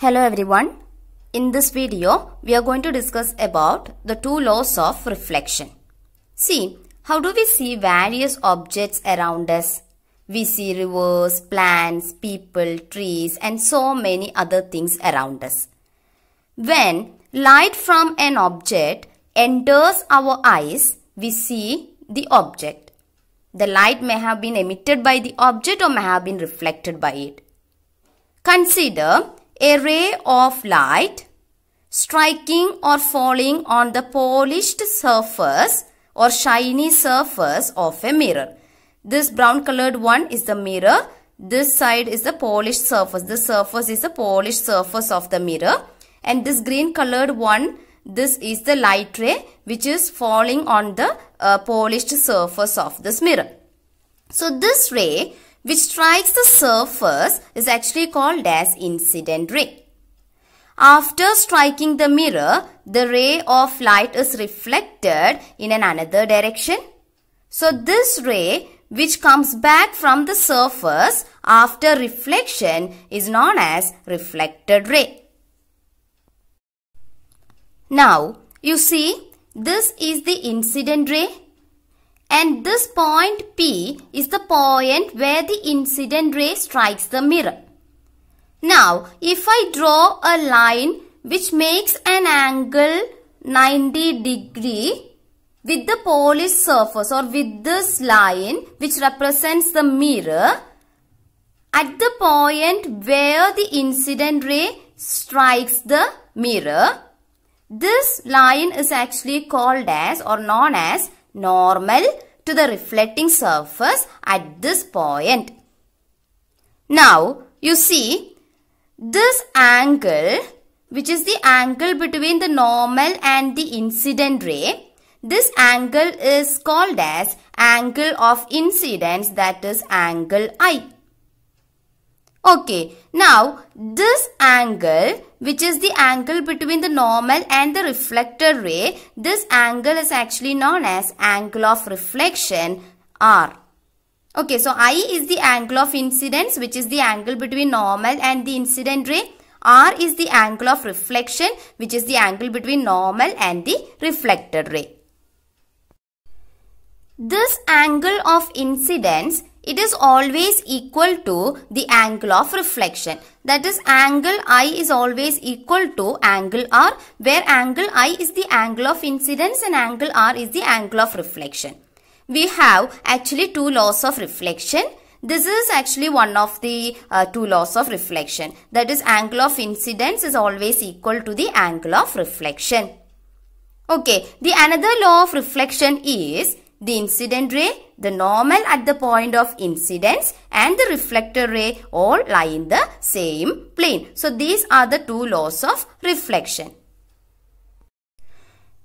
Hello everyone. In this video, we are going to discuss about the two laws of reflection. See, how do we see various objects around us? We see rivers, plants, people, trees and so many other things around us. When light from an object enters our eyes, we see the object. The light may have been emitted by the object or may have been reflected by it. Consider a ray of light striking or falling on the polished surface or shiny surface of a mirror. This brown colored one is the mirror. This side is the polished surface. This surface is the polished surface of the mirror. And this green colored one, this is the light ray which is falling on the uh, polished surface of this mirror. So this ray which strikes the surface is actually called as incident ray. After striking the mirror, the ray of light is reflected in an another direction. So this ray which comes back from the surface after reflection is known as reflected ray. Now, you see, this is the incident ray and this point P is the point where the incident ray strikes the mirror. Now, if I draw a line which makes an angle 90 degree with the polished surface or with this line which represents the mirror at the point where the incident ray strikes the mirror. This line is actually called as or known as normal to the reflecting surface at this point. Now, you see, this angle, which is the angle between the normal and the incident ray, this angle is called as angle of incidence that is angle I. Okay, now this angle which is the angle between the normal and the reflected ray, this angle is actually known as angle of reflection R. Okay, so I is the angle of incidence which is the angle between normal and the incident ray. R is the angle of reflection which is the angle between normal and the reflected ray. This angle of incidence it is always equal to the angle of reflection. That is angle I is always equal to angle R where angle I is the angle of incidence and angle R is the angle of reflection. We have actually two laws of reflection. This is actually one of the uh, two laws of reflection. That is angle of incidence is always equal to the angle of reflection. Okay, the another law of reflection is the incident ray, the normal at the point of incidence and the reflector ray all lie in the same plane. So these are the two laws of reflection.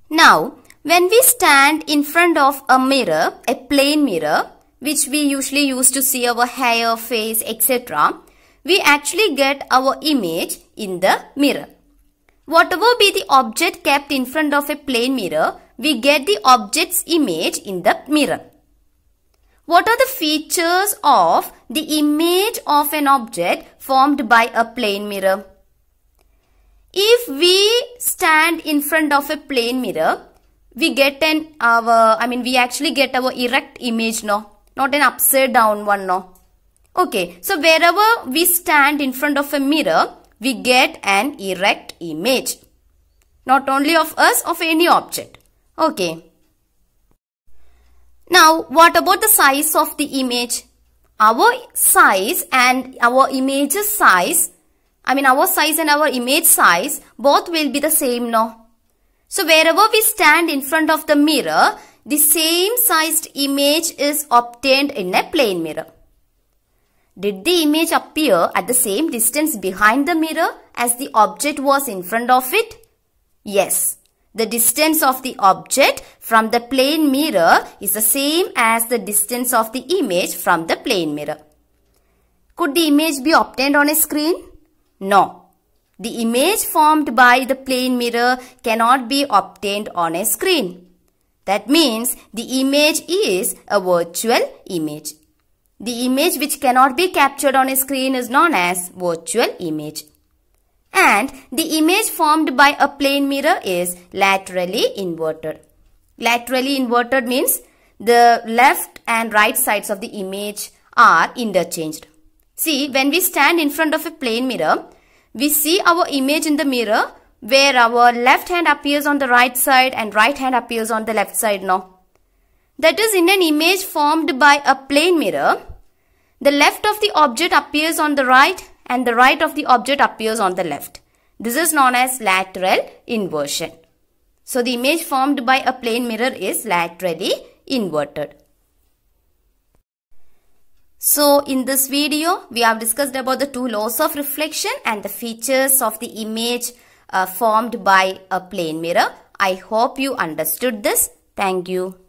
Now, when we stand in front of a mirror, a plane mirror, which we usually use to see our hair, face, etc., we actually get our image in the mirror. Whatever be the object kept in front of a plane mirror, we get the object's image in the mirror. What are the features of the image of an object formed by a plane mirror? If we stand in front of a plane mirror, we get an our I mean we actually get our erect image no, not an upside down one no. Okay, so wherever we stand in front of a mirror, we get an erect image. Not only of us, of any object. Okay. Now, what about the size of the image? Our size and our image's size, I mean our size and our image size, both will be the same now. So, wherever we stand in front of the mirror, the same sized image is obtained in a plane mirror. Did the image appear at the same distance behind the mirror as the object was in front of it? Yes. The distance of the object from the plane mirror is the same as the distance of the image from the plane mirror. Could the image be obtained on a screen? No. The image formed by the plane mirror cannot be obtained on a screen. That means the image is a virtual image. The image which cannot be captured on a screen is known as virtual image and the image formed by a plane mirror is laterally inverted. Laterally inverted means the left and right sides of the image are interchanged. See, when we stand in front of a plane mirror, we see our image in the mirror where our left hand appears on the right side and right hand appears on the left side now. That is in an image formed by a plane mirror, the left of the object appears on the right and the right of the object appears on the left. This is known as lateral inversion. So the image formed by a plane mirror is laterally inverted. So in this video, we have discussed about the two laws of reflection and the features of the image uh, formed by a plane mirror. I hope you understood this. Thank you.